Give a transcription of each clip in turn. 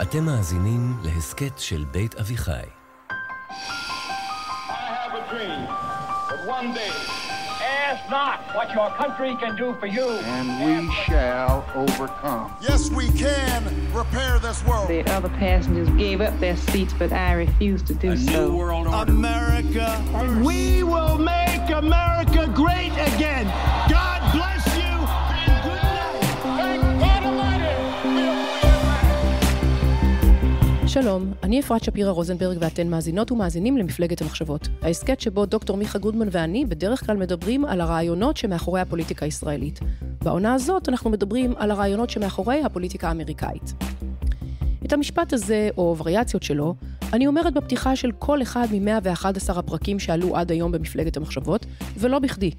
I have a dream. But one day, ask not what your country can do for you. And we shall overcome. Yes, we can repair this world. The other passengers gave up their seats, but I refused to do A so. New world order. America. We will make America great again. God שלום, אני אפרת שפירא רוזנברג ואתן מאזינות ומאזינים למפלגת המחשבות. ההסכת שבו דוקטור מיכה גודמן ואני בדרך כלל מדברים על הרעיונות שמאחורי הפוליטיקה הישראלית. בעונה הזאת אנחנו מדברים על הרעיונות שמאחורי הפוליטיקה האמריקאית. את המשפט הזה, או וריאציות שלו, אני אומרת בפתיחה של כל אחד מ-111 הפרקים שעלו עד היום במפלגת המחשבות, ולא בכדי.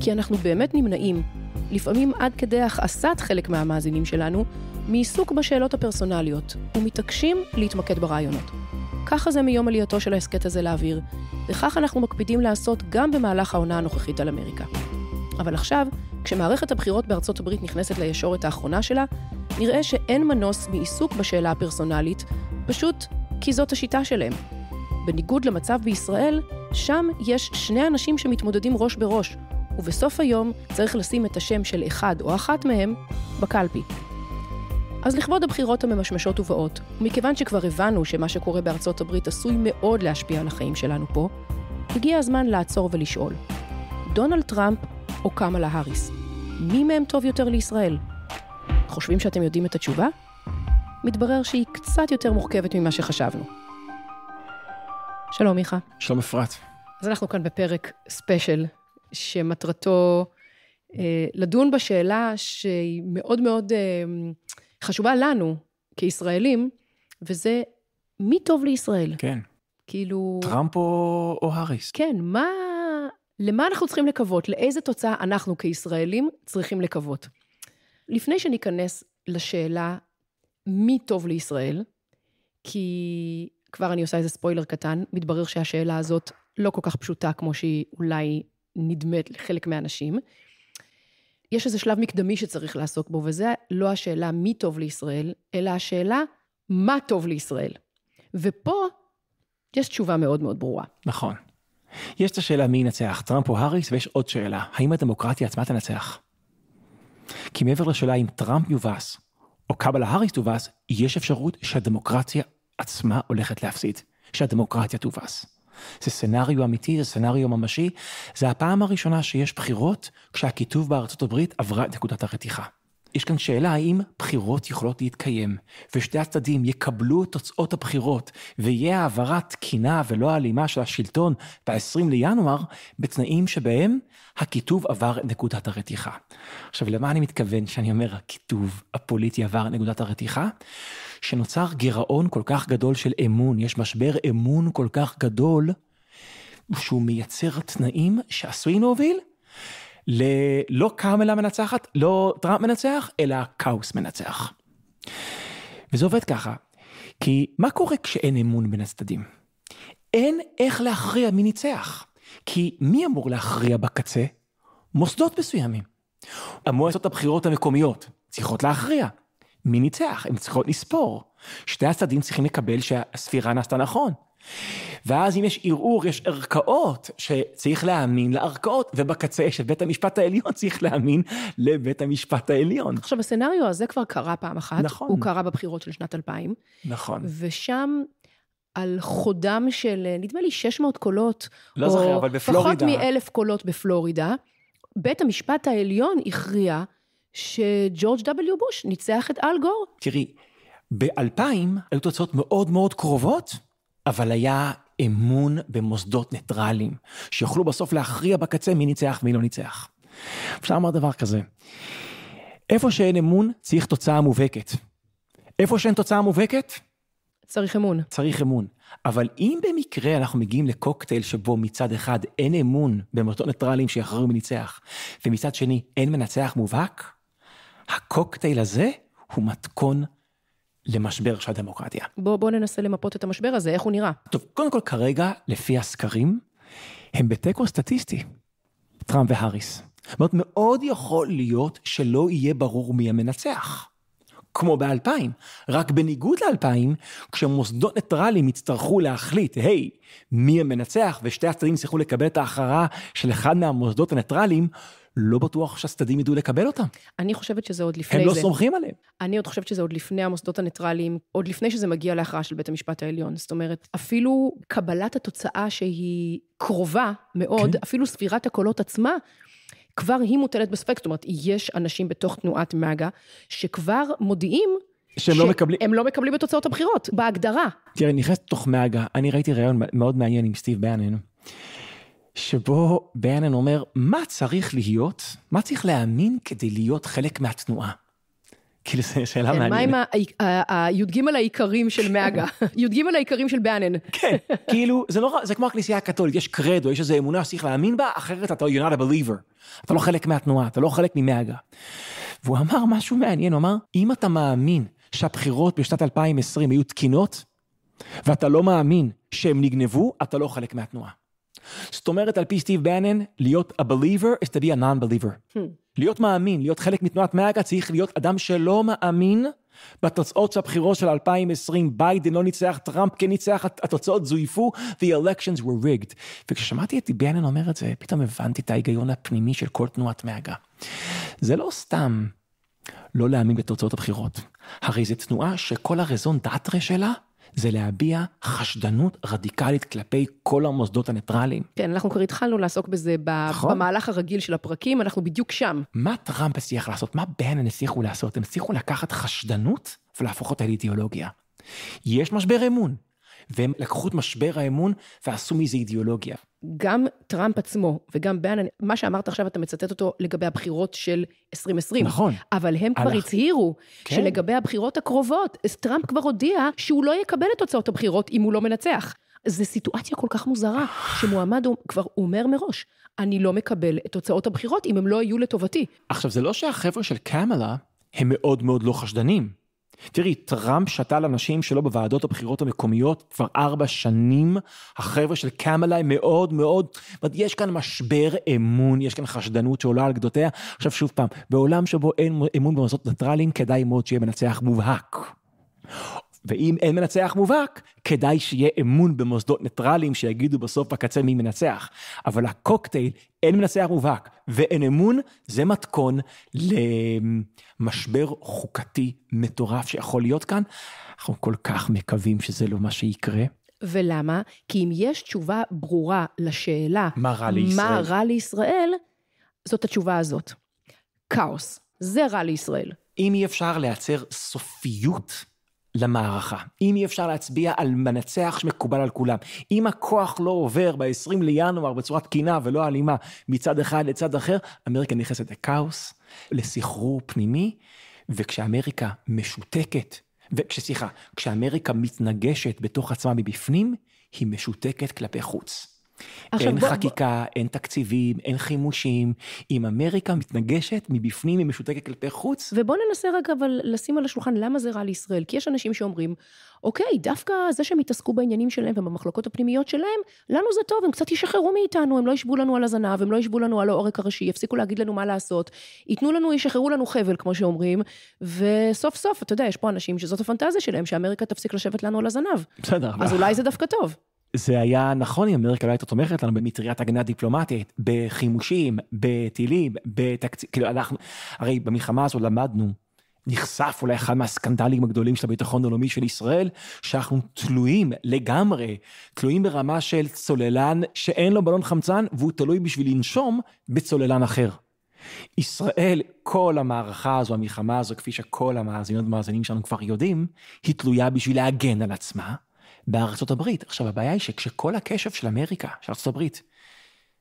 כי אנחנו באמת נמנעים, לפעמים עד כדי הכעסת חלק מהמאזינים שלנו, מעיסוק בשאלות הפרסונליות, ומתעקשים להתמקד ברעיונות. ככה זה מיום עלייתו של ההסכת הזה לאוויר, וכך אנחנו מקפידים לעשות גם במהלך העונה הנוכחית על אמריקה. אבל עכשיו, כשמערכת הבחירות בארצות הברית נכנסת לישורת האחרונה שלה, נראה שאין מנוס מעיסוק בשאלה הפרסונלית, פשוט כי זאת השיטה שלהם. בניגוד למצב בישראל, שם יש שני אנשים שמתמודדים ראש בראש, ובסוף היום צריך לשים את השם של אחד או אחת מהם בקלפי. אז לכבוד הבחירות הממשמשות ובאות, ומכיוון שכבר הבנו שמה שקורה בארצות הברית עשוי מאוד להשפיע על החיים שלנו פה, הגיע הזמן לעצור ולשאול. דונלד טראמפ או קמאלה האריס? מי מהם טוב יותר לישראל? חושבים שאתם יודעים את התשובה? מתברר שהיא קצת יותר מורכבת ממה שחשבנו. שלום, מיכה. שלום, אפרת. אז אנחנו כאן בפרק ספיישל, שמטרתו אה, לדון בשאלה שהיא מאוד מאוד אה, חשובה לנו, כישראלים, וזה מי טוב לישראל. כן. כאילו... טראמפ או, או האריס. כן, מה... למה אנחנו צריכים לקוות? לאיזה תוצאה אנחנו כישראלים צריכים לקוות? לפני שניכנס לשאלה מי טוב לישראל, כי כבר אני עושה איזה ספוילר קטן, מתברר שהשאלה הזאת לא כל כך פשוטה כמו שהיא אולי נדמת לחלק מהאנשים. יש איזה שלב מקדמי שצריך לעסוק בו, וזה לא השאלה מי טוב לישראל, אלא השאלה מה טוב לישראל. ופה יש תשובה מאוד מאוד ברורה. נכון. יש את השאלה מי ינצח, טראמפ או האריס, ויש עוד שאלה, האם הדמוקרטיה עצמה תנצח? כי מעבר לשאלה אם טראמפ יובס, או קבלה האריס תובס, יש אפשרות שהדמוקרטיה עצמה הולכת להפסיד, שהדמוקרטיה תובס. זה סנאריו אמיתי, זה סנאריו ממשי. זה הפעם הראשונה שיש בחירות כשהקיטוב בארצות הברית עברה את נקודת הרתיחה. יש כאן שאלה האם בחירות יכולות להתקיים, ושתי הצדדים יקבלו את תוצאות הבחירות, ויהיה העברה תקינה ולא אלימה של השלטון ב-20 לינואר, בתנאים שבהם הקיטוב עבר את נקודת הרתיחה. עכשיו, למה אני מתכוון כשאני אומר הקיטוב הפוליטי עבר את נקודת הרתיחה? שנוצר גירעון כל כך גדול של אמון, יש משבר אמון כל כך גדול, שהוא מייצר תנאים שעשויים להוביל ללא קאמלה מנצחת, לא טראמפ מנצח, אלא כאוס מנצח. וזה עובד ככה, כי מה קורה כשאין אמון בין הצדדים? אין איך להכריע מי ניצח, כי מי אמור להכריע בקצה? מוסדות מסוימים. המועצות הבחירות המקומיות צריכות להכריע. מי ניצח? הן צריכות לספור. שתי הצדדים צריכים לקבל שהספירה נעשתה נכון. ואז אם יש ערעור, יש ערכאות שצריך להאמין לערכאות, ובקצה של בית המשפט העליון צריך להאמין לבית המשפט העליון. עכשיו, הסצנריו הזה כבר קרה פעם אחת. נכון. הוא קרה בבחירות של שנת 2000. נכון. ושם... על חודם של, נדמה לי, 600 קולות, לא או זוכר, אבל בפלורידה. פחות מאלף קולות בפלורידה, בית המשפט העליון הכריע שג'ורג' W. בוש ניצח את אל גור. תראי, ב-2000 היו תוצאות מאוד מאוד קרובות, אבל היה אמון במוסדות ניטרליים, שיוכלו בסוף להכריע בקצה מי ניצח ומי לא ניצח. אפשר לומר דבר כזה, איפה שאין אמון, צריך תוצאה מובהקת. איפה שאין תוצאה מובהקת, צריך אמון. צריך אמון. אבל אם במקרה אנחנו מגיעים לקוקטייל שבו מצד אחד אין אמון במוסדות ניטרליים שיחררו מניצח, ומצד שני אין מנצח מובהק, הקוקטייל הזה הוא מתכון למשבר של הדמוקרטיה. בואו בוא ננסה למפות את המשבר הזה, איך הוא נראה? טוב, קודם כל כרגע, לפי הסקרים, הם בתיקו סטטיסטי, טראמפ והאריס. זאת אומרת, מאוד יכול להיות שלא יהיה ברור מי המנצח. כמו באלפיים. רק בניגוד לאלפיים, כשמוסדות ניטרלים יצטרכו להחליט, היי, hey, מי המנצח, ושתי הצדדים יצטרכו לקבל את ההכרעה של אחד מהמוסדות הניטרלים, לא בטוח שהצדדים ידעו לקבל אותם. אני חושבת שזה עוד לפני הם לא זה. הם לא סומכים עליהם. אני עוד חושבת שזה עוד לפני המוסדות הניטרליים, עוד לפני שזה מגיע להכרעה של בית המשפט העליון. זאת אומרת, אפילו קבלת התוצאה שהיא קרובה מאוד, כן. אפילו ספירת הקולות עצמה, כבר היא מוטלת בספק. זאת אומרת, יש אנשים בתוך תנועת מג"א שכבר מודיעים שהם לא מקבלים... הם לא מקבלים את תוצאות הבחירות, בהגדרה. תראה, נכנסת לתוך מג"א, אני ראיתי ראיון מאוד מעניין עם סטיב בנן. שבו ביאנן אומר, מה צריך להיות, מה צריך להאמין כדי להיות חלק מהתנועה? כאילו, זו שאלה כן, מעניינת. מה עם הי"ג העיקרים של מאגה? י"ג העיקרים של ביאנן. כן, כאילו, זה, לא, זה כמו הכנסייה הקתולית, יש קרדו, יש איזו אמונה שצריך להאמין בה, אחרת אתה you're not a believer. אתה לא חלק מהתנועה, אתה לא חלק ממאגה. והוא אמר משהו מעניין, הוא אמר, אם אתה מאמין שהבחירות בשנת 2020 היו תקינות, ואתה לא מאמין שהן נגנבו, אתה לא חלק מהתנועה. זאת אומרת, על פי סטיב בנן, להיות a believer is to be a non-believer. Hmm. להיות מאמין, להיות חלק מתנועת מאגה, צריך להיות אדם שלא מאמין בתוצאות של הבחירות של 2020. ביידן לא ניצח, טראמפ כן ניצח, התוצאות זויפו, the elections were rigged. וכששמעתי את בנן אומר את זה, פתאום הבנתי את ההיגיון הפנימי של כל תנועת מאגה. זה לא סתם לא להאמין בתוצאות הבחירות. הרי זו תנועה שכל הרזון דאטרה שלה זה להביע חשדנות רדיקלית כלפי כל המוסדות הניטרליים. כן, אנחנו כבר התחלנו לעסוק בזה נכון? במהלך הרגיל של הפרקים, אנחנו בדיוק שם. מה טראמפ הצליח לעשות? מה בנן הצליחו לעשות? הם הצליחו לקחת חשדנות ולהפוך אותה לאידיאולוגיה. יש משבר אמון, והם לקחו את משבר האמון ועשו מזה אידיאולוגיה. גם טראמפ עצמו וגם באנן, מה שאמרת עכשיו, אתה מצטט אותו לגבי הבחירות של 2020. נכון. אבל הם כבר אנחנו... הצהירו כן. שלגבי הבחירות הקרובות, טראמפ כבר הודיע שהוא לא יקבל את תוצאות הבחירות אם הוא לא מנצח. זו סיטואציה כל כך מוזרה, שמועמד כבר אומר מראש, אני לא מקבל את תוצאות הבחירות אם הם לא יהיו לטובתי. עכשיו, זה לא שהחבר'ה של קמלה הם מאוד מאוד לא חשדנים. תראי, טראמפ שתל אנשים שלו בוועדות הבחירות המקומיות כבר ארבע שנים. החבר'ה של קמאלי מאוד מאוד, זאת יש כאן משבר אמון, יש כאן חשדנות שעולה על גדותיה. עכשיו שוב פעם, בעולם שבו אין אמון במוסדות ניטרליים, כדאי מאוד שיהיה מנצח מובהק. ואם אין מנצח מובהק, כדאי שיהיה אמון במוסדות ניטרליים שיגידו בסוף בקצה מי מנצח. אבל הקוקטייל, אין מנצח מובהק ואין אמון, זה מתכון למשבר חוקתי מטורף שיכול להיות כאן. אנחנו כל כך מקווים שזה לא מה שיקרה. ולמה? כי אם יש תשובה ברורה לשאלה מה רע לישראל, מה רע לישראל זאת התשובה הזאת. כאוס. זה רע לישראל. אם אי אפשר לייצר סופיות למערכה. אם אי אפשר להצביע על מנצח שמקובל על כולם, אם הכוח לא עובר ב-20 לינואר בצורה תקינה ולא אלימה מצד אחד לצד אחר, אמריקה נכנסת לכאוס, לסחרור פנימי, וכשאמריקה משותקת, וכשסליחה, כשאמריקה מתנגשת בתוך עצמה מבפנים, היא משותקת כלפי חוץ. עכשיו, אין בוא, חקיקה, בוא... אין תקציבים, אין חימושים. אם אמריקה מתנגשת מבפנים, היא משותקת כלפי חוץ. ובוא ננסה רק אבל לשים על השולחן למה זה רע לישראל. כי יש אנשים שאומרים, אוקיי, דווקא זה שהם יתעסקו בעניינים שלהם ובמחלקות הפנימיות שלהם, לנו זה טוב, הם קצת ישחררו מאיתנו, הם לא ישבו לנו על הזנב, הם לא ישבו לנו על העורק הראשי, יפסיקו להגיד לנו מה לעשות, ייתנו לנו, ישחררו לנו חבל, כמו שאומרים, וסוף סוף, אתה יודע, יש פה אנשים שזאת הפנטזיה שלהם, שאמריקה תפסיק לשבת לנו על הזנב. בסדר. אז אולי זה דווקא טוב. זה היה נכון אם אמריקה לא הייתה תומכת לנו במטריית הגנה דיפלומטית, בחימושים, בטילים, בתקציב, כאילו אנחנו, הרי במלחמה הזו למדנו, נחשף אולי אחד מהסקנדלים הגדולים של הביטחון העולמי של ישראל, שאנחנו תלויים לגמרי, תלויים ברמה של צוללן שאין לו בלון חמצן והוא תלוי בשביל לנשום בצוללן אחר. ישראל, כל המערכה הזו, המלחמה הזו, כפי שכל המאזינות והמאזינים שלנו כבר יודעים, היא תלויה בשביל להגן על עצמה. בארצות הברית. עכשיו, הבעיה היא שכשכל הקשב של אמריקה, של ארצות הברית,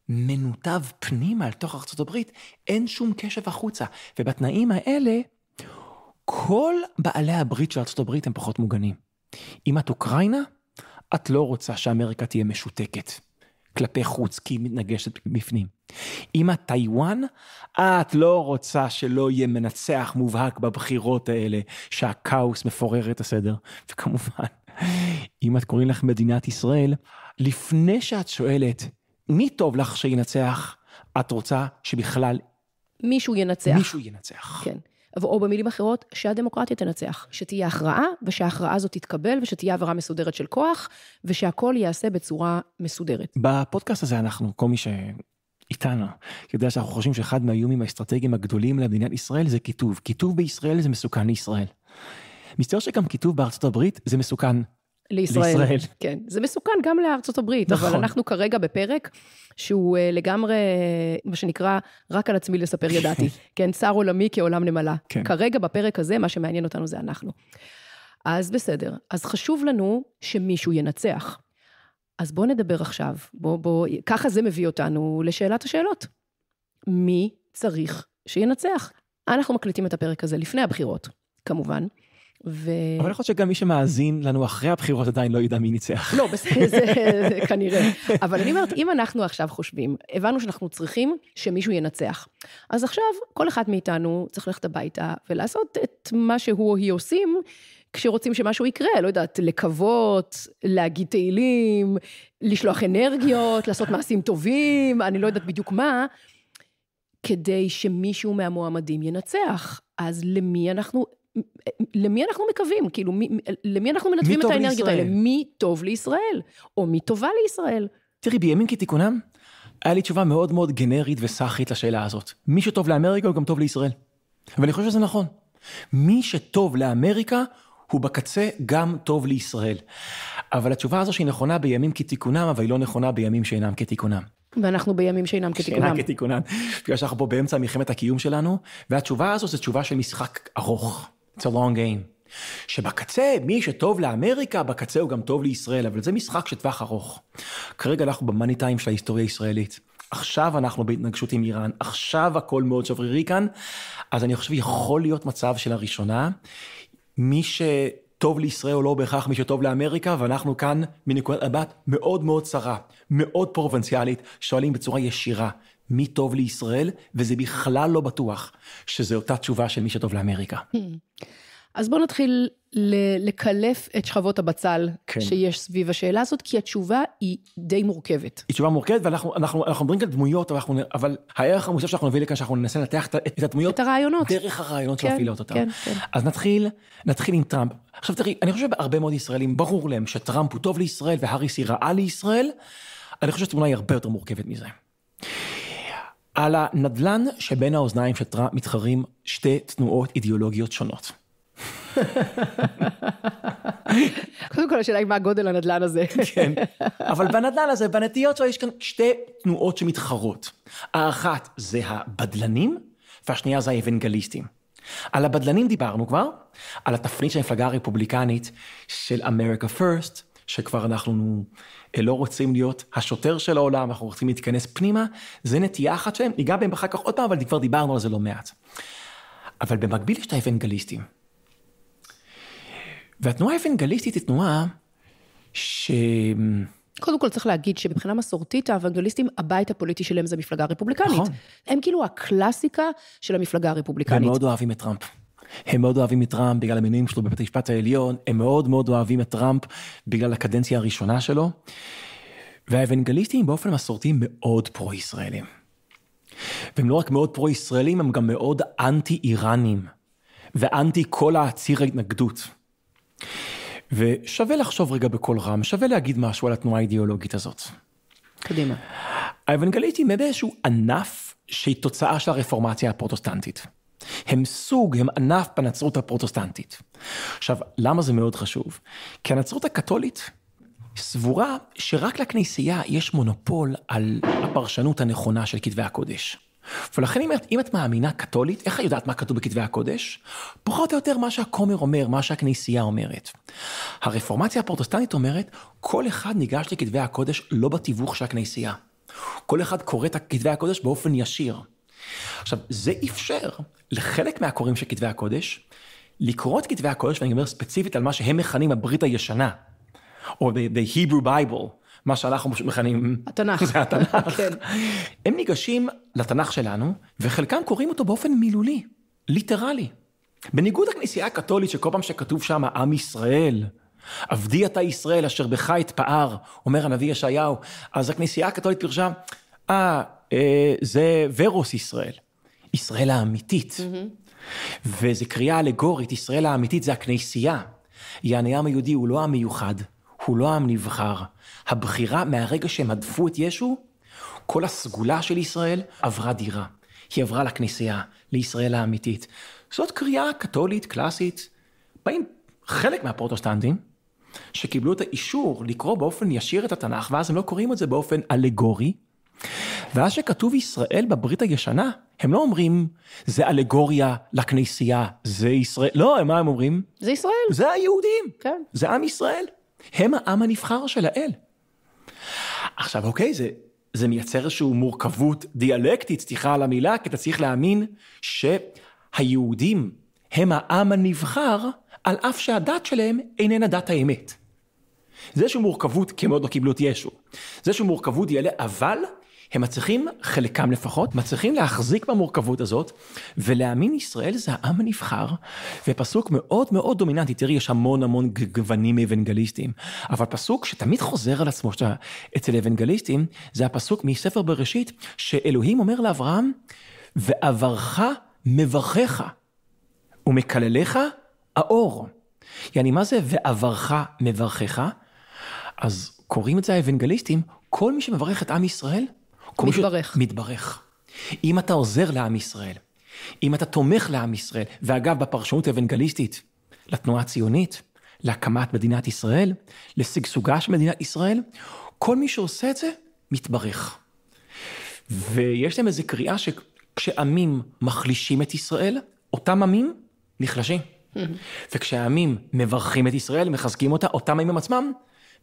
מנותב פנימה תוך ארצות הברית, אין שום קשב החוצה. ובתנאים האלה, כל בעלי הברית של ארצות הברית הם פחות מוגנים. אם את אוקראינה, את לא רוצה שאמריקה תהיה משותקת. כלפי חוץ, כי היא מתנגשת בפנים. אם את טיוואן, את לא רוצה שלא יהיה מנצח מובהק בבחירות האלה, שהכאוס מפורר את הסדר. וכמובן, אם את קוראים לך מדינת ישראל, לפני שאת שואלת, מי טוב לך שינצח, את רוצה שבכלל... מישהו ינצח. מישהו ינצח. כן. או במילים אחרות, שהדמוקרטיה תנצח. שתהיה הכרעה, ושההכרעה הזאת תתקבל, ושתהיה עבירה מסודרת של כוח, ושהכול ייעשה בצורה מסודרת. בפודקאסט הזה אנחנו, כל מי שאיתנו, יודע שאנחנו חושבים שאחד מהאיומים האסטרטגיים הגדולים למדינת ישראל זה קיטוב. קיטוב בישראל זה מסוכן לישראל. מסתבר שגם כיתוב בארצות הברית זה מסוכן. לישראל. לישראל. כן, זה מסוכן גם לארצות הברית, נכון. אבל אנחנו כרגע בפרק שהוא אה, לגמרי, מה שנקרא, רק על עצמי לספר ידעתי. כן, צר עולמי כעולם נמלה. כן. כרגע בפרק הזה, מה שמעניין אותנו זה אנחנו. אז בסדר, אז חשוב לנו שמישהו ינצח. אז בואו נדבר עכשיו, בואו, בואו, ככה זה מביא אותנו לשאלת השאלות. מי צריך שינצח? אנחנו מקליטים את הפרק הזה לפני הבחירות, כמובן. ו... אבל יכול להיות שגם מי שמאזין לנו אחרי הבחירות עדיין לא ידע מי ניצח. לא, בסדר, זה כנראה. אבל אני אומרת, אם אנחנו עכשיו חושבים, הבנו שאנחנו צריכים שמישהו ינצח. אז עכשיו, כל אחד מאיתנו צריך ללכת הביתה ולעשות את מה שהוא או היא עושים. כשרוצים שמשהו יקרה, לא יודעת, לקוות, להגיד תהילים, לשלוח אנרגיות, לעשות מעשים טובים, אני לא יודעת בדיוק מה, כדי שמישהו מהמועמדים ינצח. אז למי אנחנו למי אנחנו מקווים? כאילו, מי, למי אנחנו מנתבים את האנרגיות האלה? מי טוב לישראל? או מי טובה לישראל? תראי, בימים כתיקונם, היה לי תשובה מאוד מאוד גנרית וסאחית לשאלה הזאת. מי שטוב לאמריקה הוא גם טוב לישראל. ואני חושב שזה נכון. מי שטוב לאמריקה הוא בקצה גם טוב לישראל. אבל התשובה הזו שהיא נכונה בימים כתיקונם, אבל היא לא נכונה בימים שאינם כתיקונם. ואנחנו בימים שאינם כתיקונם. שאינם כתיקונם, בגלל שאנחנו פה באמצע מלחמת הקיום שלנו, והתשובה הזו זו תשובה של משחק ארוך. It's a long game. שבקצה, מי שטוב לאמריקה, בקצה הוא גם טוב לישראל, אבל זה משחק שטווח ארוך. כרגע אנחנו במאני טיים של ההיסטוריה הישראלית. עכשיו אנחנו בהתנגשות עם איראן, עכשיו הכל מאוד שברירי כאן, אז אני חושב יכול להיות מצב שלראשונה, מי שטוב לישראל הוא לא בהכרח מי שטוב לאמריקה, ואנחנו כאן מנקודת מבט מאוד מאוד צרה, מאוד פרובנציאלית, שואלים בצורה ישירה, מי טוב לישראל, וזה בכלל לא בטוח שזו אותה תשובה של מי שטוב לאמריקה. Hmm. אז בואו נתחיל לקלף את שכבות הבצל כן. שיש סביב השאלה הזאת, כי התשובה היא די מורכבת. היא תשובה מורכבת, ואנחנו אנחנו, מדברים כאן דמויות, אנחנו, אבל הערך המוסף שאנחנו נביא לכאן, שאנחנו ננסה לנתח את, את הדמויות, את הרעיונות, דרך הרעיונות כן, שמפעילות אותן. כן, כן. אז נתחיל, נתחיל עם טראמפ. עכשיו תראי, אני חושב שהרבה מאוד ישראלים, ברור להם שטראמפ הוא טוב לישראל והאריס היא רעה לישראל, אני חושב שהתמונה היא הרבה יותר מורכבת מזה. על הנדלן שבין האוזניים של טראמפ מתחרים שתי תנועות אידיאולוגיות שונות. קודם כל השאלה היא מה גודל הנדלן הזה. כן, אבל בנדלן הזה, בנטיות שלו, יש כאן שתי תנועות שמתחרות. האחת זה הבדלנים, והשנייה זה האבנגליסטים. על הבדלנים דיברנו כבר, על התפנית של המפלגה הרפובליקנית של America First, שכבר אנחנו אה, לא רוצים להיות השוטר של העולם, אנחנו רוצים להתכנס פנימה, זה נטייה אחת שלהם, ניגע בהם אחר כך עוד פעם, אבל כבר דיברנו על זה לא מעט. אבל במקביל יש את האבנגליסטים. והתנועה האבנגליסטית היא תנועה ש... קודם כל צריך להגיד שמבחינה מסורתית האוונגליסטים, הבית הפוליטי שלהם זה המפלגה הרפובליקנית. נכון. הם כאילו הקלאסיקה של המפלגה הרפובליקנית. והם מאוד אוהבים את טראמפ. הם מאוד אוהבים את טראמפ בגלל המינויים שלו בבית המשפט העליון, הם מאוד מאוד אוהבים את טראמפ בגלל הקדנציה הראשונה שלו. והאבנגליסטים באופן מסורתי מאוד פרו-ישראלים. והם לא רק מאוד פרו-ישראלים, הם גם מאוד אנטי-איראנים, ואנטי כל הציר ההתנגדות. ושווה לחשוב רגע בקול רם, שווה להגיד משהו על התנועה האידיאולוגית הזאת. קדימה. האבנגליסטים הם באיזשהו ענף שהיא תוצאה של הרפורמציה הפרוטוסטנטית. הם סוג, הם ענף בנצרות הפרוטסטנטית. עכשיו, למה זה מאוד חשוב? כי הנצרות הקתולית סבורה שרק לכנסייה יש מונופול על הפרשנות הנכונה של כתבי הקודש. ולכן אם את, אם את מאמינה קתולית, איך את יודעת מה כתוב בכתבי הקודש? פחות או יותר מה שהכומר אומר, מה שהכנסייה אומרת. הרפורמציה הפרוטסטנטית אומרת, כל אחד ניגש לכתבי הקודש לא בתיווך של הכנסייה. כל אחד קורא את כתבי הקודש באופן ישיר. עכשיו, זה אפשר לחלק מהקוראים של כתבי הקודש לקרוא את כתבי הקודש, ואני אומר ספציפית על מה שהם מכנים הברית הישנה, או the hebrew Bible, מה שאנחנו מכנים... התנ"ך. זה התנ"ך. כן. הם ניגשים לתנ"ך שלנו, וחלקם קוראים אותו באופן מילולי, ליטרלי. בניגוד לכנסייה הקתולית, שכל פעם שכתוב שם עם ישראל, עבדי אתה ישראל אשר בך אתפאר, אומר הנביא ישעיהו, אז הכנסייה הקתולית פירשה, אה, אה, זה ורוס ישראל, ישראל האמיתית. Mm-hmm. וזה קריאה אלגורית, ישראל האמיתית זה הכנסייה. יעני העם היהודי הוא לא עם מיוחד, הוא לא עם נבחר. הבחירה, מהרגע שהם הדפו את ישו, כל הסגולה של ישראל עברה דירה. היא עברה לכנסייה, לישראל האמיתית. זאת קריאה קתולית, קלאסית. באים חלק מהפרוטוסטנטים, שקיבלו את האישור לקרוא באופן ישיר את התנ"ך, ואז הם לא קוראים את זה באופן אלגורי. ואז שכתוב ישראל בברית הישנה, הם לא אומרים, זה אלגוריה לכנסייה, זה ישראל, לא, מה הם אומרים? זה ישראל. זה היהודים. כן. זה עם ישראל. הם העם הנבחר של האל. עכשיו, אוקיי, זה, זה מייצר איזושהי מורכבות דיאלקטית, סליחה על המילה, כי אתה צריך להאמין שהיהודים הם העם הנבחר, על אף שהדת שלהם איננה דת האמת. זה איזושהי מורכבות, כי הם עוד לא קיבלו את ישו. זה איזושהי מורכבות דיאלקטית, אבל הם מצליחים, חלקם לפחות, מצליחים להחזיק במורכבות הזאת, ולהאמין ישראל זה העם הנבחר, ופסוק מאוד מאוד דומיננטי, תראי, יש המון המון גוונים אוונגליסטיים, אבל פסוק שתמיד חוזר על עצמו שאתה, אצל אוונגליסטים, זה הפסוק מספר בראשית, שאלוהים אומר לאברהם, ועברך מברכך, ומקללך האור. יעני, מה זה ועברך מברכך? אז קוראים את זה האוונגליסטים, כל מי שמברך את עם ישראל, מתברך. ש... מתברך. אם אתה עוזר לעם ישראל, אם אתה תומך לעם ישראל, ואגב, בפרשנות האוונגליסטית לתנועה הציונית, להקמת מדינת ישראל, לשגשוגה של מדינת ישראל, כל מי שעושה את זה, מתברך. ויש להם איזו קריאה שכשעמים מחלישים את ישראל, אותם עמים נחלשים. Mm-hmm. וכשהעמים מברכים את ישראל, מחזקים אותה, אותם עמים עצמם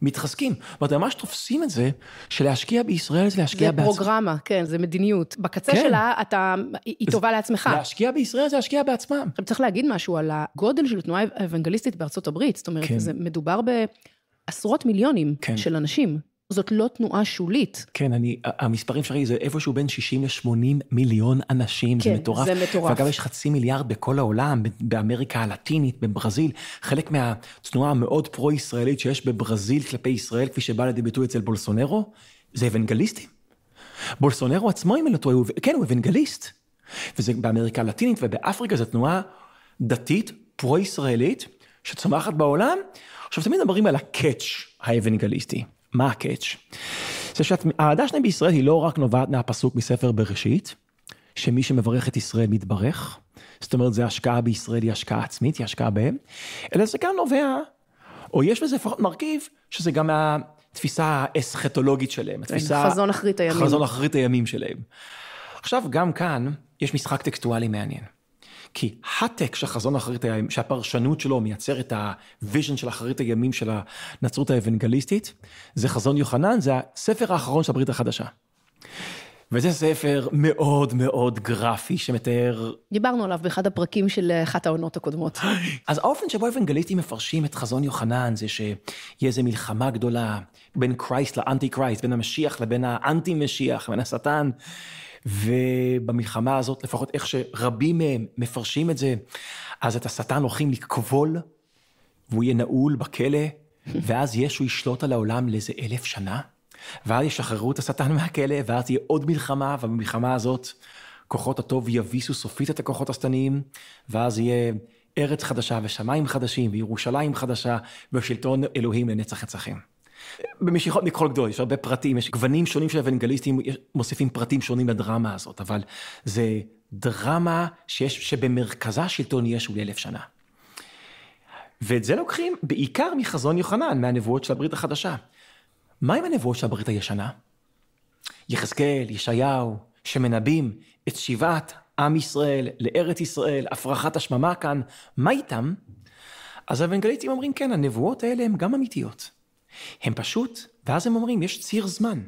מתחזקים. ואתם ממש תופסים את זה, שלהשקיע בישראל זה להשקיע בעצמך. זה פרוגרמה, כן, זה מדיניות. בקצה כן. שלה, אתה, היא טובה זה... לעצמך. להשקיע בישראל זה להשקיע בעצמם. עכשיו צריך להגיד משהו על הגודל של התנועה האוונגליסטית בארצות הברית. זאת אומרת, כן. זה מדובר בעשרות מיליונים כן. של אנשים. זאת לא תנועה שולית. כן, אני, המספרים שראיתי זה איפשהו בין 60 ל-80 מיליון אנשים, כן, זה מטורף. כן, זה מטורף. ואגב, יש חצי מיליארד בכל העולם, באמריקה הלטינית, בברזיל. חלק מהתנועה המאוד פרו-ישראלית שיש בברזיל כלפי ישראל, כפי שבא לידי ביטוי אצל בולסונרו, זה אוונגליסטים. בולסונרו עצמו, אם אני לא טועה, כן, הוא אוונגליסט. וזה באמריקה הלטינית ובאפריקה, זו תנועה דתית, פרו-ישראלית, שצומחת בעולם. עכשיו, תמיד מדברים על הקאץ' האוונגליסטי. מה הקאץ'? זה שהאהדה שלהם בישראל היא לא רק נובעת מהפסוק מספר בראשית, שמי שמברך את ישראל מתברך, זאת אומרת זה השקעה בישראל היא השקעה עצמית, היא השקעה בהם, אלא זה גם נובע, או יש בזה לפחות מרכיב, שזה גם התפיסה האסכטולוגית שלהם, כן, התפיסה... חזון אחרית הימים. חזון אחרית הימים שלהם. עכשיו גם כאן יש משחק טקסטואלי מעניין. כי הטק שהחזון אחרית הימים, שהפרשנות שלו מייצר את הוויז'ן של אחרית הימים של הנצרות האבנגליסטית, זה חזון יוחנן, זה הספר האחרון של הברית החדשה. וזה ספר מאוד מאוד גרפי שמתאר... דיברנו עליו באחד הפרקים של אחת העונות הקודמות. אז האופן שבו אבנגליסטים מפרשים את חזון יוחנן זה שיהיה איזו מלחמה גדולה בין קרייסט לאנטי קרייסט, בין המשיח לבין האנטי משיח, בין השטן. ובמלחמה הזאת, לפחות איך שרבים מהם מפרשים את זה, אז את השטן הולכים לכבול, והוא יהיה נעול בכלא, ואז ישו ישלוט על העולם לאיזה אלף שנה, ואז ישחררו את השטן מהכלא, ואז תהיה עוד מלחמה, ובמלחמה הזאת כוחות הטוב יביסו סופית את הכוחות השטניים, ואז יהיה... ארץ חדשה ושמיים חדשים וירושלים חדשה ושלטון אלוהים לנצח נצחים. במשיכות מכל גדול, יש הרבה פרטים, יש גוונים שונים של אוונגליסטים, מוסיפים פרטים שונים לדרמה הזאת, אבל זה דרמה שיש, שבמרכזה שלטון יש אולי אלף שנה. ואת זה לוקחים בעיקר מחזון יוחנן, מהנבואות של הברית החדשה. מה עם הנבואות של הברית הישנה? יחזקאל, ישעיהו, שמנבאים את שיבת עם ישראל לארץ ישראל, הפרחת השממה כאן, מה איתם? אז האוונגליסטים אומרים, כן, הנבואות האלה הן גם אמיתיות. הם פשוט, ואז הם אומרים, יש ציר זמן.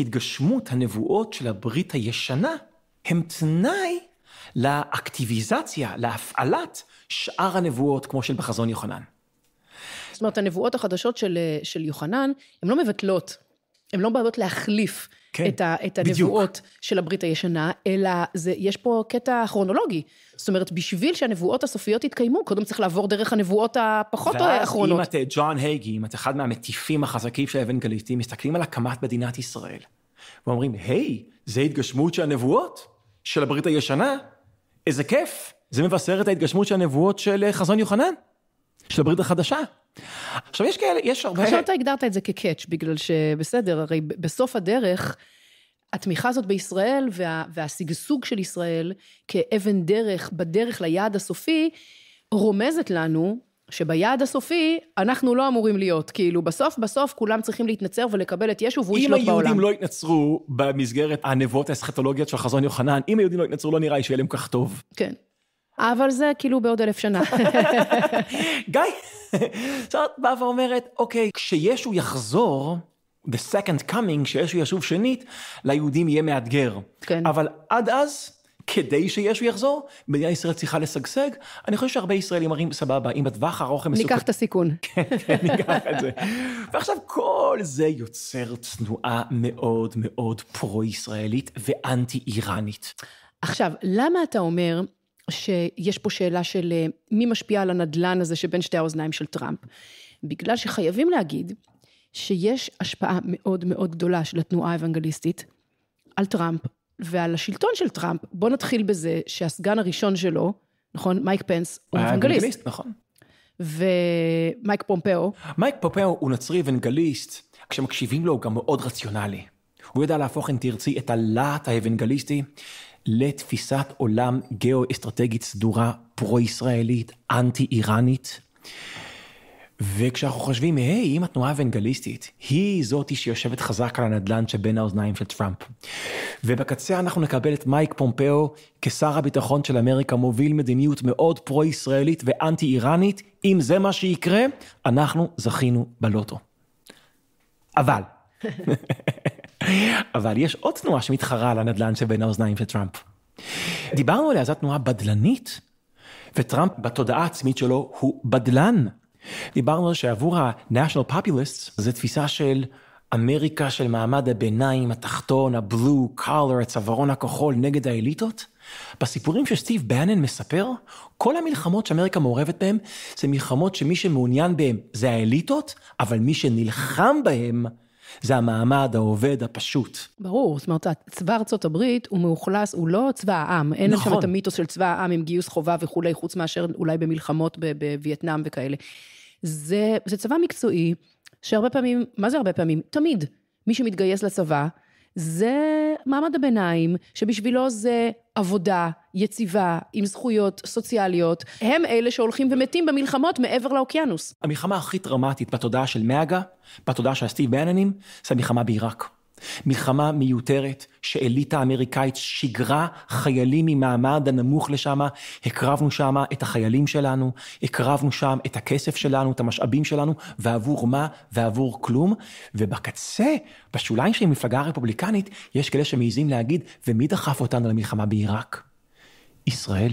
התגשמות הנבואות של הברית הישנה הם תנאי לאקטיביזציה, להפעלת שאר הנבואות, כמו של בחזון יוחנן. זאת אומרת, הנבואות החדשות של, של יוחנן, הן לא מבטלות הן לא באות להחליף כן, את, ה, את הנבואות בדיוק. של הברית הישנה, אלא זה, יש פה קטע כרונולוגי. זאת אומרת, בשביל שהנבואות הסופיות יתקיימו, קודם צריך לעבור דרך הנבואות הפחות האחרונות. ואז אם את אה, ג'ון הייגי, אם את אחד מהמטיפים החזקים של האבנגליסטים, מסתכלים על הקמת מדינת ישראל, ואומרים, היי, זה התגשמות של הנבואות? של הברית הישנה? איזה כיף, זה מבשר את ההתגשמות של הנבואות של אה, חזון יוחנן, של הברית החדשה. עכשיו יש כאלה, יש הרבה... עכשיו אתה הגדרת את זה כקאץ', בגלל שבסדר, הרי בסוף הדרך, התמיכה הזאת בישראל וה, והשגשוג של ישראל כאבן דרך, בדרך ליעד הסופי, רומזת לנו שביעד הסופי אנחנו לא אמורים להיות. כאילו, בסוף בסוף כולם צריכים להתנצר ולקבל את ישו והוא ישלוט בעולם. אם היהודים לא יתנצרו במסגרת הנבואות האסכטולוגיות של חזון יוחנן, אם היהודים לא יתנצרו, לא נראה לי שיהיה להם כך טוב. כן. אבל זה כאילו בעוד אלף שנה. גיא, זאת באה ואומרת, אוקיי, כשישו יחזור, the second coming, כשישו ישוב שנית, ליהודים יהיה מאתגר. כן. אבל עד אז, כדי שישו יחזור, מדינת ישראל צריכה לשגשג. אני חושב שהרבה ישראלים אומרים, סבבה, אם בטווח הארוך הם מסוכנים. ניקח את הסיכון. כן, כן, ניקח את זה. ועכשיו כל זה יוצר תנועה מאוד מאוד פרו-ישראלית ואנטי-איראנית. עכשיו, למה אתה אומר שיש פה שאלה של אה, מי משפיע על הנדלן הזה שבין שתי האוזניים של טראמפ. בגלל שחייבים להגיד שיש השפעה מאוד מאוד גדולה של התנועה האוונגליסטית על טראמפ ועל השלטון של טראמפ. בואו נתחיל בזה שהסגן הראשון שלו, נכון? מייק פנס הוא אוונגליסט. נכון. ומייק פומפאו. מייק פומפאו הוא נוצרי אוונגליסט, כשמקשיבים לו הוא גם מאוד רציונלי. הוא יודע להפוך, אם תרצי, את הלהט האוונגליסטי לתפיסת עולם גיאו אסטרטגית סדורה, פרו-ישראלית, אנטי-איראנית. וכשאנחנו חושבים, היי, hey, אם התנועה האוונגליסטית היא זאתי שיושבת חזק על הנדלן שבין האוזניים של טראמפ, ובקצה אנחנו נקבל את מייק פומפאו כשר הביטחון של אמריקה, מוביל מדיניות מאוד פרו-ישראלית ואנטי-איראנית, אם זה מה שיקרה, אנחנו זכינו בלוטו. אבל... אבל יש עוד תנועה שמתחרה על הנדל"ן שבין האוזניים של טראמפ. דיברנו עליה, זו תנועה בדלנית, וטראמפ בתודעה העצמית שלו הוא בדלן. דיברנו על שעבור ה-National Populists זו תפיסה של אמריקה של מעמד הביניים, התחתון, הבלו, קולר, הצווארון הכחול נגד האליטות. בסיפורים שסטיב בנן מספר, כל המלחמות שאמריקה מעורבת בהן, זה מלחמות שמי שמעוניין בהן זה האליטות, אבל מי שנלחם בהן זה המעמד העובד הפשוט. ברור, זאת אומרת, צבא ארצות הברית הוא מאוכלס, הוא לא צבא העם. אין נכון. שם את המיתוס של צבא העם עם גיוס חובה וכולי, חוץ מאשר אולי במלחמות בווייטנאם וכאלה. זה, זה צבא מקצועי, שהרבה פעמים, מה זה הרבה פעמים? תמיד. מי שמתגייס לצבא, זה מעמד הביניים, שבשבילו זה עבודה יציבה, עם זכויות סוציאליות, הם אלה שהולכים ומתים במלחמות מעבר לאוקיינוס. המלחמה הכי טראומטית בתודעה של מאגה, בתודעה של סטיב בננים, זה המלחמה בעיראק. מלחמה מיותרת שאליטה אמריקאית שיגרה חיילים ממעמד הנמוך לשם, הקרבנו שם את החיילים שלנו, הקרבנו שם את הכסף שלנו, את המשאבים שלנו, ועבור מה ועבור כלום. ובקצה, בשוליים של המפלגה הרפובליקנית, יש כאלה שמעיזים להגיד, ומי דחף אותנו למלחמה בעיראק? ישראל.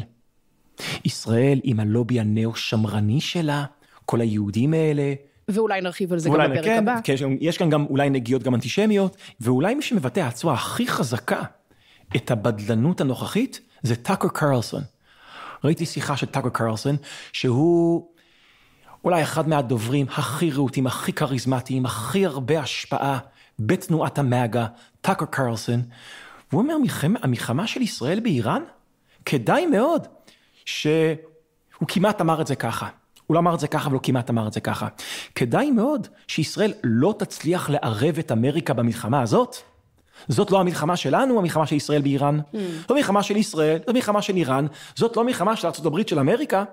ישראל עם הלובי הנאו-שמרני שלה, כל היהודים האלה, ואולי נרחיב על זה גם בפרק כן, הבא. כן, יש כאן גם אולי נגיעות גם אנטישמיות, ואולי מי שמבטא הצורה הכי חזקה את הבדלנות הנוכחית, זה טאקר קרלסון. ראיתי שיחה של טאקר קרלסון, שהוא אולי אחד מהדוברים הכי רהוטים, הכי כריזמטיים, הכי הרבה השפעה בתנועת המאגה, טאקר קרלסון. הוא אומר, המלחמה, המלחמה של ישראל באיראן, כדאי מאוד, שהוא כמעט אמר את זה ככה. הוא לא אמר את זה ככה, אבל הוא לא כמעט אמר את זה ככה. כדאי מאוד שישראל לא תצליח לערב את אמריקה במלחמה הזאת. זאת לא המלחמה שלנו, המלחמה של ישראל באיראן. Mm. זו לא מלחמה של ישראל, זו לא מלחמה של איראן, זאת לא מלחמה של ארה"ב של אמריקה.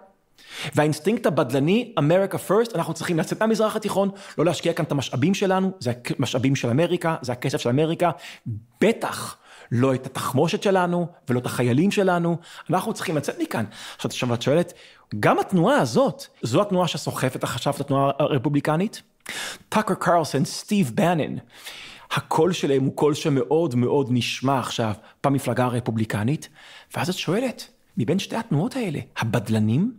והאינסטינקט הבדלני, America first, אנחנו צריכים לצאת מהמזרח התיכון, לא להשקיע כאן את המשאבים שלנו, זה המשאבים של אמריקה, זה הכסף של אמריקה, בטח לא את התחמושת שלנו ולא את החיילים שלנו, אנחנו צריכים לצאת מכאן. עכשיו את שואלת, גם התנועה הזאת, זו התנועה שסוחפת עכשיו את התנועה הרפובליקנית. טאקר קרלסון, סטיב בנן, הקול שלהם הוא קול שמאוד מאוד נשמע עכשיו במפלגה הרפובליקנית, ואז את שואלת, מבין שתי התנועות האלה, הבדלנים?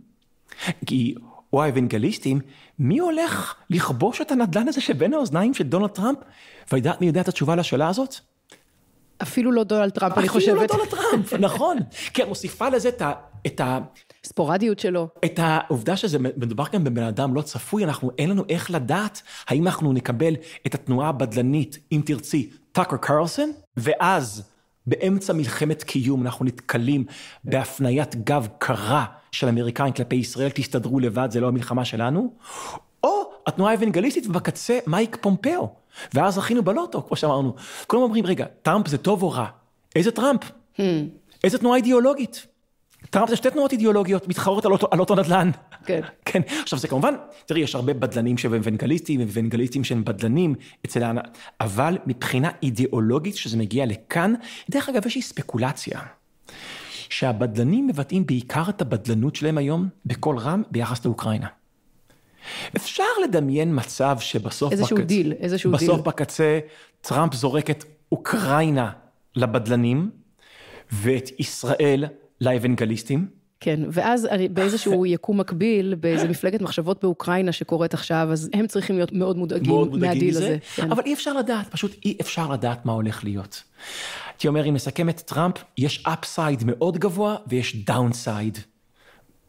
כי... או האוונגליסטים, מי הולך לכבוש את הנדלן הזה שבין האוזניים של דונלד טראמפ? וידעת מי יודע את התשובה לשאלה הזאת? אפילו לא דונלד טראמפ, אני חושבת. אפילו לא דונלד טראמפ, נכון. כי כן, את מוסיפה לזה את ה... הספורדיות שלו. את העובדה שזה מדובר כאן בבן אדם לא צפוי, אנחנו, אין לנו איך לדעת האם אנחנו נקבל את התנועה הבדלנית, אם תרצי, טאקר קרלסון, ואז באמצע מלחמת קיום אנחנו נתקלים בהפניית גב קרה של אמריקאים כלפי ישראל, תסתדרו לבד, זה לא המלחמה שלנו, או התנועה האוונגליסטית ובקצה מייק פומפאו, ואז זכינו בלוטו, כמו שאמרנו. כולם אומרים, רגע, טראמפ זה טוב או רע? איזה טראמפ? Hmm. איזה תנועה אידיאולוגית? טראמפ זה שתי תנועות אידיאולוגיות מתחרות על אותו, על אותו נדל"ן. כן. כן. עכשיו זה כמובן, תראי, יש הרבה בדלנים שהם אוונגליסטים, אוונגליסטים שהם בדלנים אצל האנ... אבל מבחינה אידיאולוגית, שזה מגיע לכאן, דרך אגב, יש לי ספקולציה, שהבדלנים מבטאים בעיקר את הבדלנות שלהם היום, בקול רם, ביחס לאוקראינה. אפשר לדמיין מצב שבסוף... איזשהו בקצ... דיל, איזשהו בסוף דיל. בסוף בקצה, טראמפ זורק את אוקראינה לבדלנים, ואת ישראל לאבנגליסטים? כן, ואז באיזשהו יקום מקביל, באיזה מפלגת מחשבות באוקראינה שקורית עכשיו, אז הם צריכים להיות מאוד מודאגים, מאוד מודאגים מהדיל מזה, הזה. כן. אבל אי אפשר לדעת, פשוט אי אפשר לדעת מה הולך להיות. הייתי אומר, אם נסכם את טראמפ, יש אפסייד מאוד גבוה ויש דאונסייד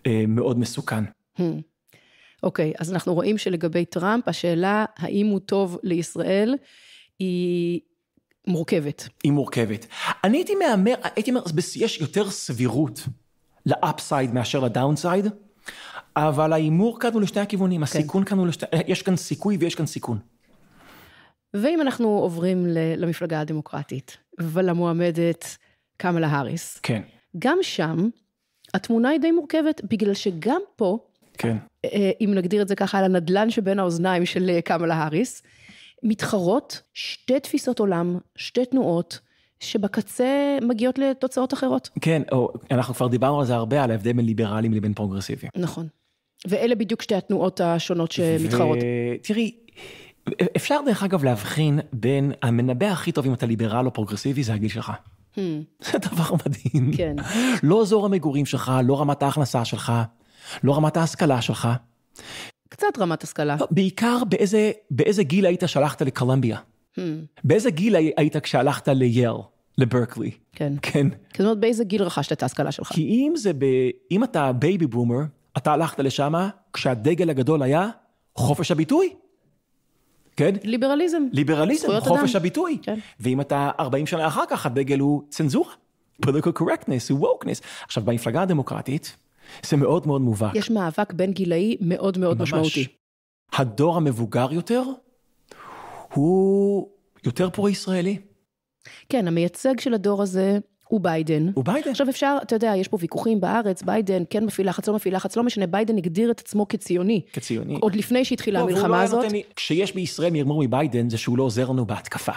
אה, מאוד מסוכן. Hmm. אוקיי, okay, אז אנחנו רואים שלגבי טראמפ, השאלה האם הוא טוב לישראל, היא... מורכבת. היא מורכבת. אני הייתי מהמר, הייתי אומר, יש יותר סבירות לאפסייד מאשר לדאונסייד, אבל ההימור כאן הוא לשני הכיוונים, כן. הסיכון כאן הוא לשני, יש כאן סיכוי ויש כאן סיכון. ואם אנחנו עוברים למפלגה הדמוקרטית ולמועמדת קמלה האריס, כן. גם שם התמונה היא די מורכבת, בגלל שגם פה, כן. אה, אם נגדיר את זה ככה, על הנדלן שבין האוזניים של אה, קמלה האריס, מתחרות שתי תפיסות עולם, שתי תנועות, שבקצה מגיעות לתוצאות אחרות. כן, או, אנחנו כבר דיברנו על זה הרבה, על ההבדל בין ליברלים לבין פרוגרסיביים. נכון. ואלה בדיוק שתי התנועות השונות שמתחרות. ותראי, אפשר דרך אגב להבחין בין המנבא הכי טוב אם אתה ליברל או פרוגרסיבי, זה הגיל שלך. Hmm. זה דבר מדהים. כן. לא אזור המגורים שלך, לא רמת ההכנסה שלך, לא רמת ההשכלה שלך. קצת רמת השכלה. לא, בעיקר באיזה, באיזה גיל היית שלחת לקולמביה? Hmm. באיזה גיל היית כשהלכת לייל, לברקלי? כן. כן. כן. זאת אומרת, באיזה גיל רכשת את ההשכלה שלך? כי אם זה ב... אם אתה בייבי בומר, אתה הלכת לשם כשהדגל הגדול היה חופש הביטוי. כן? ליברליזם. ליברליזם, חופש אדם. הביטוי. כן. ואם אתה 40 שנה אחר כך, הדגל הוא צנזורה. פוליטיקל קורקטנס, הוא ווקנס. עכשיו, במפלגה הדמוקרטית, זה מאוד מאוד מובהק. יש מאבק בין גילאי מאוד מאוד ממש. משמעותי. הדור המבוגר יותר, הוא יותר פרו-ישראלי. כן, המייצג של הדור הזה הוא ביידן. הוא ביידן. עכשיו אפשר, אתה יודע, יש פה ויכוחים בארץ, ביידן כן מפעיל לחץ, לא מפעיל לחץ, לא משנה, ביידן הגדיר את עצמו כציוני. כציוני. עוד לפני שהתחילה לא, המלחמה לא הזאת. לי... כשיש בישראל מרמור מביידן, זה שהוא לא עוזר לנו בהתקפה.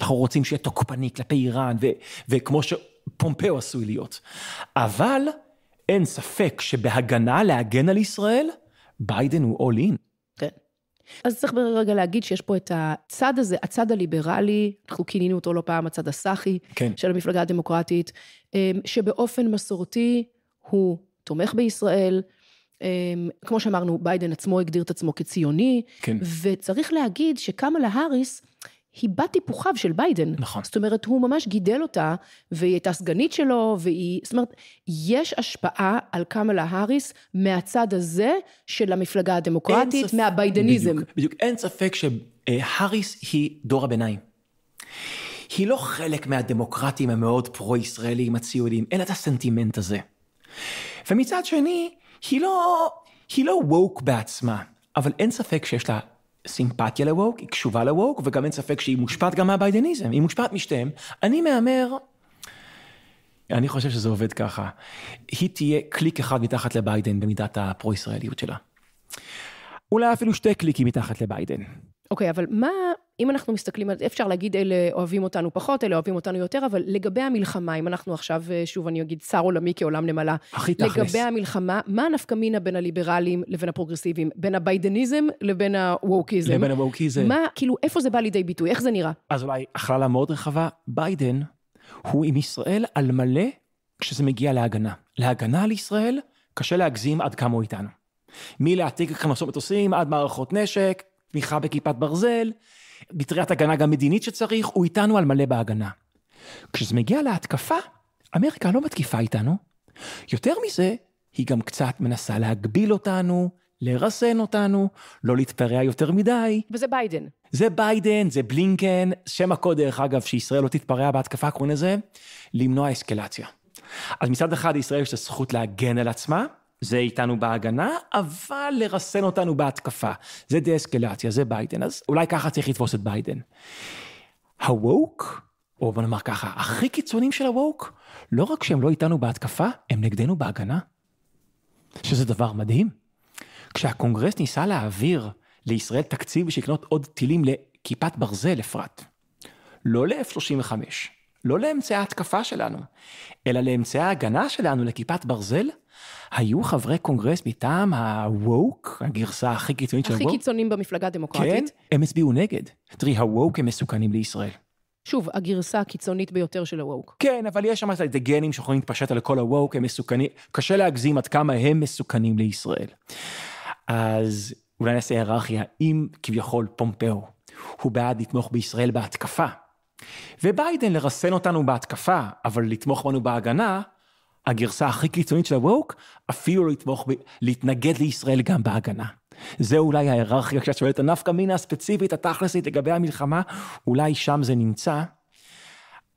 אנחנו רוצים שיהיה תוקפני כלפי איראן, ו... וכמו שפומפאו עשוי להיות. אבל אין ספק שבהגנה להגן על ישראל, ביידן הוא אול אין. כן. אז צריך ברגע להגיד שיש פה את הצד הזה, הצד הליברלי, אנחנו כינינו אותו לא פעם, הצד הסאחי כן. של המפלגה הדמוקרטית, אמ, שבאופן מסורתי הוא תומך בישראל. אמ, כמו שאמרנו, ביידן עצמו הגדיר את עצמו כציוני, כן. וצריך להגיד שקמאלה האריס, היא בת טיפוחיו של ביידן. נכון. זאת אומרת, הוא ממש גידל אותה, והיא הייתה סגנית שלו, והיא... זאת אומרת, יש השפעה על קמלה האריס מהצד הזה של המפלגה הדמוקרטית, ספ... מהביידניזם. בדיוק, בדיוק. אין ספק שהאריס היא דור הביניים. היא לא חלק מהדמוקרטים המאוד פרו-ישראלים הציונים, אין את הסנטימנט הזה. ומצד שני, היא לא... היא לא ווק בעצמה, אבל אין ספק שיש לה סימפתיה לווק, היא קשובה לווק, וגם אין ספק שהיא מושפעת גם מהביידניזם, היא מושפעת משתיהם. אני מהמר, אני חושב שזה עובד ככה, היא תהיה קליק אחד מתחת לביידן במידת הפרו-ישראליות שלה. אולי אפילו שתי קליקים מתחת לביידן. אוקיי, okay, אבל מה, אם אנחנו מסתכלים על, אפשר להגיד אלה אוהבים אותנו פחות, אלה אוהבים אותנו יותר, אבל לגבי המלחמה, אם אנחנו עכשיו, אה, שוב אני אגיד, צר עולמי כעולם נמלה. הכי תכלס. לגבי המלחמה, מה נפקא מינה בין הליברלים לבין הפרוגרסיבים? בין הביידניזם לבין הווקיזם? לבין הווקיזם. מה, כאילו, איפה זה בא לידי ביטוי? איך זה נראה? אז אולי הכללה מאוד רחבה, ביידן הוא עם ישראל על מלא כשזה מגיע להגנה. להגנה על ישראל, קשה להגזים עד כמה הוא איתנו. מלהעתיק חמסות מטוסים עד מערכות נשק, תמיכה בכיפת ברזל, מטריית הגנה גם מדינית שצריך, הוא איתנו על מלא בהגנה. כשזה מגיע להתקפה, אמריקה לא מתקיפה איתנו. יותר מזה, היא גם קצת מנסה להגביל אותנו, לרסן אותנו, לא להתפרע יותר מדי. וזה ביידן. זה ביידן, זה בלינקן, שם הקוד דרך אגב, שישראל לא תתפרע בהתקפה, קוראים לזה, למנוע אסקלציה. אז מצד אחד לישראל יש את הזכות להגן על עצמה, זה איתנו בהגנה, אבל לרסן אותנו בהתקפה. זה דה-אסקלציה, זה ביידן. אז אולי ככה צריך לתפוס את ביידן. הווק, או בוא נאמר ככה, הכי קיצונים של הווק, לא רק שהם לא איתנו בהתקפה, הם נגדנו בהגנה. שזה דבר מדהים. כשהקונגרס ניסה להעביר לישראל תקציב בשביל לקנות עוד טילים לכיפת ברזל, אפרת. לא ל-F-35, לא לאמצעי ההתקפה שלנו, אלא לאמצעי ההגנה שלנו לכיפת ברזל, היו חברי קונגרס מטעם ה-woke, הגרסה הכי קיצונית של ה-woke. הכי קיצונים במפלגה הדמוקרטית. כן, הם הצביעו נגד. תראי, ה-woke הם מסוכנים לישראל. שוב, הגרסה הקיצונית ביותר של ה-woke. כן, אבל יש שם את הגנים שיכולים להתפשט על כל ה-woke, הם מסוכנים, קשה להגזים עד כמה הם מסוכנים לישראל. אז אולי נעשה היררכיה, אם כביכול פומפאו הוא בעד לתמוך בישראל בהתקפה, וביידן לרסן אותנו בהתקפה, אבל לתמוך בנו בהגנה, הגרסה הכי קיצונית של הווק, אפילו לא לתמוך, ב... להתנגד לישראל גם בהגנה. זה אולי ההיררכיה כשאת שואלת הנפקא מינה הספציפית, התכלסית לגבי המלחמה, אולי שם זה נמצא.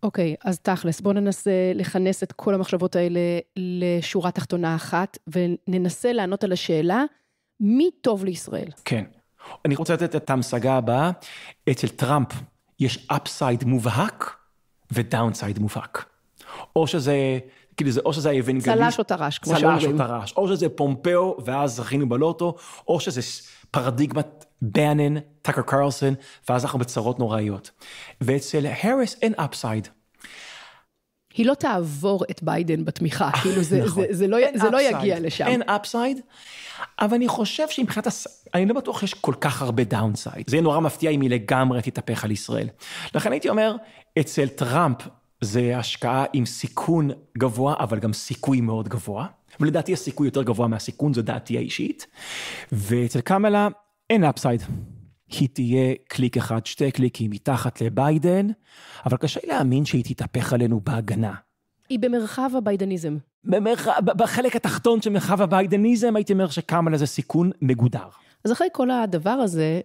אוקיי, okay, אז תכלס, בואו ננסה לכנס את כל המחשבות האלה לשורה תחתונה אחת, וננסה לענות על השאלה, מי טוב לישראל? כן. אני רוצה לתת את ההמשגה הבאה. אצל טראמפ יש אפסייד מובהק ודאונסייד מובהק. או שזה כאילו זה, או שזה היה האבנגליסט... צל"ש או טר"ש, כמו שאומרים. צל"ש או טר"ש. או שזה פומפאו, ואז זכינו בלוטו, או שזה פרדיגמת בנן, טאקר קרלסון, ואז אנחנו בצרות נוראיות. ואצל האריס אין אפסייד. היא לא תעבור את ביידן בתמיכה, אה, כאילו זה, נכון. זה, זה, לא זה, לא, זה לא יגיע לשם. אין אפסייד, אבל אני חושב שמבחינת, הס... אני לא בטוח שיש כל כך הרבה דאונסייד. זה יהיה נורא מפתיע אם היא לגמרי תתהפך על ישראל. לכן הייתי אומר, אצל טראמפ זה השקעה עם סיכון גבוה, אבל גם סיכוי מאוד גבוה. ולדעתי הסיכוי יותר גבוה מהסיכון, זו דעתי האישית. ואצל קמלה אין אפסייד. היא תהיה קליק אחד, שתי קליקים מתחת לביידן, אבל קשה להאמין שהיא תתהפך עלינו בהגנה. היא במרחב הביידניזם. במרח... בחלק התחתון של מרחב הביידניזם, הייתי אומר שקמלה זה סיכון מגודר. אז אחרי כל הדבר הזה,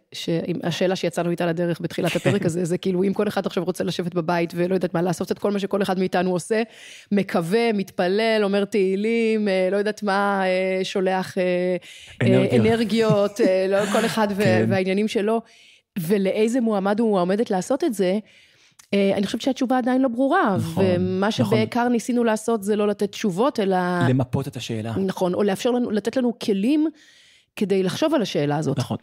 השאלה שיצאנו איתה לדרך בתחילת הפרק הזה, זה כאילו, אם כל אחד עכשיו רוצה לשבת בבית ולא יודעת מה, לעשות את כל מה שכל אחד מאיתנו עושה, מקווה, מתפלל, אומר תהילים, אה, לא יודעת מה, אה, שולח אה, אנרגיות, אנרגיות לא כל אחד כן. והעניינים שלו, ולאיזה מועמד הוא מועמדת לעשות את זה, אני חושבת שהתשובה עדיין לא ברורה, נכון, ומה נכון. שבעיקר נכון. ניסינו לעשות זה לא לתת תשובות, אלא... למפות את השאלה. נכון, או לאפשר לנו, לתת לנו כלים כדי לחשוב על השאלה הזאת. נכון,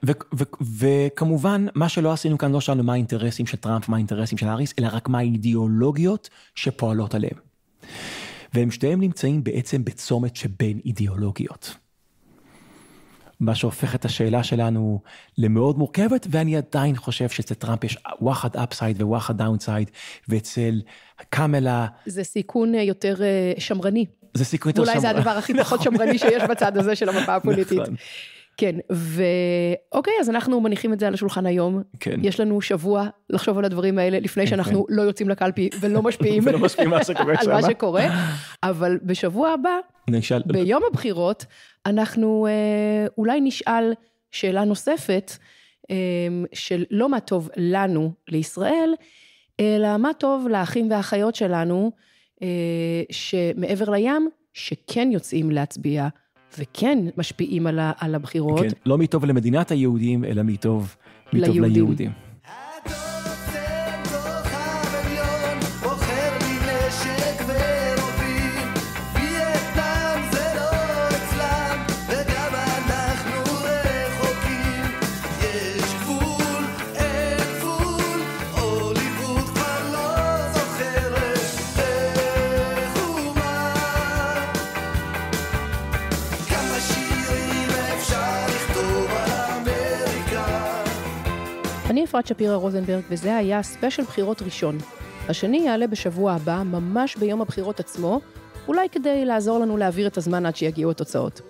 וכמובן, מה שלא עשינו כאן, לא שאלנו מה האינטרסים של טראמפ, מה האינטרסים של האריס, אלא רק מה האידיאולוגיות שפועלות עליהם. והם שתיהם נמצאים בעצם בצומת שבין אידיאולוגיות. מה שהופך את השאלה שלנו למאוד מורכבת, ואני עדיין חושב שאצל טראמפ יש וואחד אפסייד וואחד דאונסייד, ואצל קאמלה... זה סיכון אה, יותר אה, שמרני. זה סיכון יותר שמרני. אולי זה הדבר הכי נכון. פחות שמרני שיש בצד הזה של המפה הפוליטית. נכון. כן, ואוקיי, אז אנחנו מניחים את זה על השולחן היום. כן. יש לנו שבוע לחשוב על הדברים האלה לפני כן, שאנחנו כן. לא יוצאים לקלפי ולא משפיעים. ולא משפיעים על מה שקורה אבל בשבוע הבא, נשאל... ביום הבחירות, אנחנו אה, אולי נשאל שאלה נוספת, אה, של לא מה טוב לנו, לישראל, אלא מה טוב לאחים והאחיות שלנו, אה, שמעבר לים, שכן יוצאים להצביע. וכן משפיעים על, ה, על הבחירות. כן, לא מטוב למדינת היהודים, אלא מטוב, מטוב ליהודים. אפרת שפירא רוזנברג, וזה היה ספיישל בחירות ראשון. השני יעלה בשבוע הבא, ממש ביום הבחירות עצמו, אולי כדי לעזור לנו להעביר את הזמן עד שיגיעו התוצאות.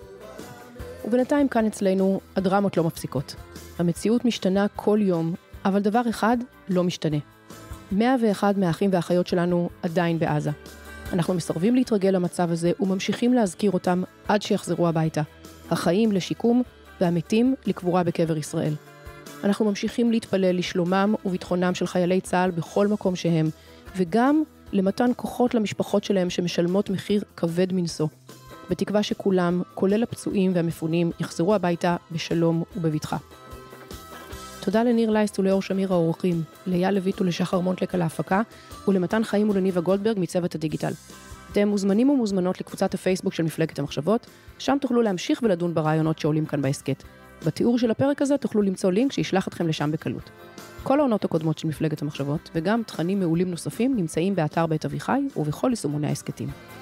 ובינתיים כאן אצלנו הדרמות לא מפסיקות. המציאות משתנה כל יום, אבל דבר אחד לא משתנה. 101 מהאחים והאחיות שלנו עדיין בעזה. אנחנו מסרבים להתרגל למצב הזה וממשיכים להזכיר אותם עד שיחזרו הביתה. החיים לשיקום והמתים לקבורה בקבר ישראל. אנחנו ממשיכים להתפלל לשלומם וביטחונם של חיילי צה"ל בכל מקום שהם, וגם למתן כוחות למשפחות שלהם שמשלמות מחיר כבד מנשוא. בתקווה שכולם, כולל הפצועים והמפונים, יחזרו הביתה בשלום ובבטחה. תודה לניר לייסט ולאור שמיר האורחים, ליה לויט ולשחר מונטלק על ההפקה, ולמתן חיים ולניבה גולדברג מצוות הדיגיטל. אתם מוזמנים ומוזמנות לקבוצת הפייסבוק של מפלגת המחשבות, שם תוכלו להמשיך ולדון ברעיונות שעולים כאן בהסכת. בתיאור של הפרק הזה תוכלו למצוא לינק שישלח אתכם לשם בקלות. כל העונות הקודמות של מפלגת המחשבות, וגם תכנים מעולים נוספים, נמצאים באתר בית אביחי ובכל יישומוני ההסכתים.